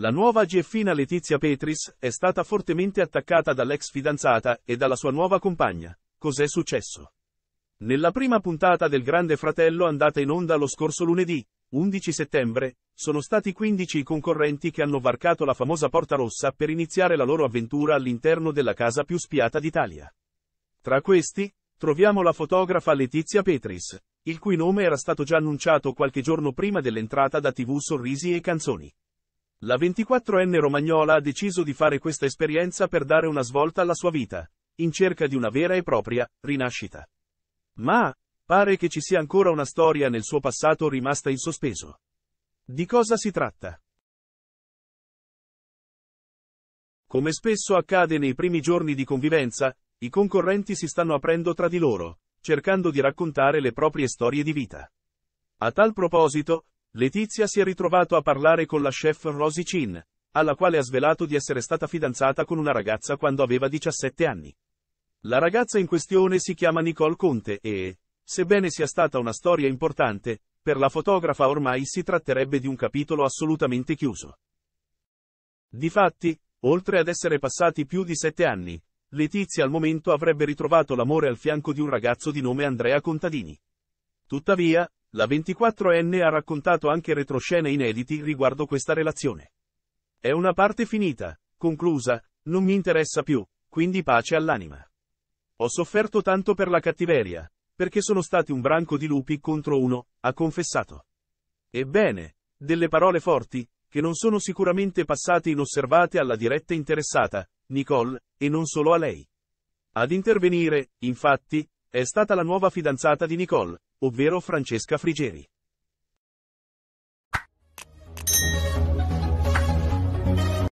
La nuova GFina Letizia Petris è stata fortemente attaccata dall'ex fidanzata e dalla sua nuova compagna. Cos'è successo? Nella prima puntata del Grande Fratello andata in onda lo scorso lunedì, 11 settembre, sono stati 15 i concorrenti che hanno varcato la famosa Porta Rossa per iniziare la loro avventura all'interno della casa più spiata d'Italia. Tra questi, troviamo la fotografa Letizia Petris, il cui nome era stato già annunciato qualche giorno prima dell'entrata da TV Sorrisi e Canzoni. La 24enne romagnola ha deciso di fare questa esperienza per dare una svolta alla sua vita, in cerca di una vera e propria rinascita. Ma, pare che ci sia ancora una storia nel suo passato rimasta in sospeso. Di cosa si tratta? Come spesso accade nei primi giorni di convivenza, i concorrenti si stanno aprendo tra di loro, cercando di raccontare le proprie storie di vita. A tal proposito, Letizia si è ritrovato a parlare con la chef Rosie Chin, alla quale ha svelato di essere stata fidanzata con una ragazza quando aveva 17 anni. La ragazza in questione si chiama Nicole Conte e, sebbene sia stata una storia importante, per la fotografa ormai si tratterebbe di un capitolo assolutamente chiuso. Difatti, oltre ad essere passati più di sette anni, Letizia al momento avrebbe ritrovato l'amore al fianco di un ragazzo di nome Andrea Contadini. Tuttavia, la 24enne ha raccontato anche retroscene inediti riguardo questa relazione. È una parte finita, conclusa, non mi interessa più, quindi pace all'anima. Ho sofferto tanto per la cattiveria, perché sono stati un branco di lupi contro uno, ha confessato. Ebbene, delle parole forti, che non sono sicuramente passate inosservate alla diretta interessata, Nicole, e non solo a lei. Ad intervenire, infatti, è stata la nuova fidanzata di Nicole, ovvero Francesca Frigeri.